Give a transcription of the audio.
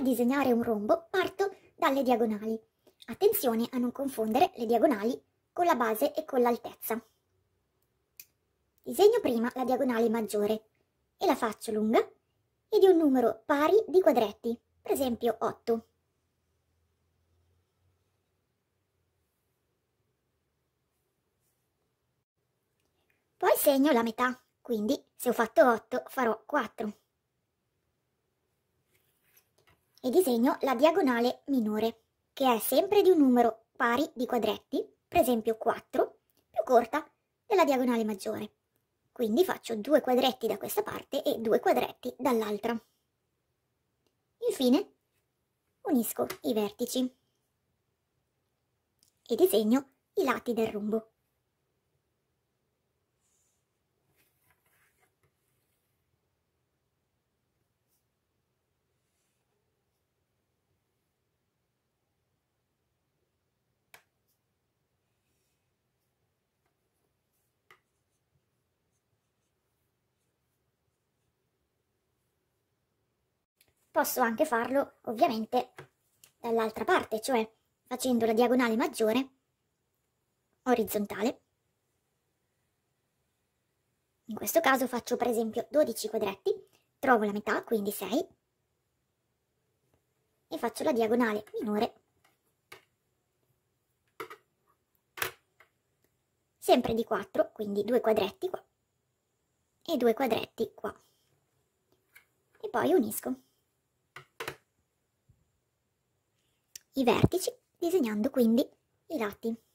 per disegnare un rombo parto dalle diagonali. Attenzione a non confondere le diagonali con la base e con l'altezza. Disegno prima la diagonale maggiore e la faccio lunga e di un numero pari di quadretti, per esempio 8. Poi segno la metà, quindi se ho fatto 8 farò 4 e disegno la diagonale minore, che è sempre di un numero pari di quadretti, per esempio 4, più corta della diagonale maggiore. Quindi faccio due quadretti da questa parte e due quadretti dall'altra. Infine unisco i vertici e disegno i lati del rombo. posso anche farlo ovviamente dall'altra parte, cioè facendo la diagonale maggiore orizzontale. In questo caso faccio per esempio 12 quadretti, trovo la metà, quindi 6, e faccio la diagonale minore. Sempre di 4, quindi 2 quadretti qua e 2 quadretti qua. E poi unisco. i vertici, disegnando quindi i lati.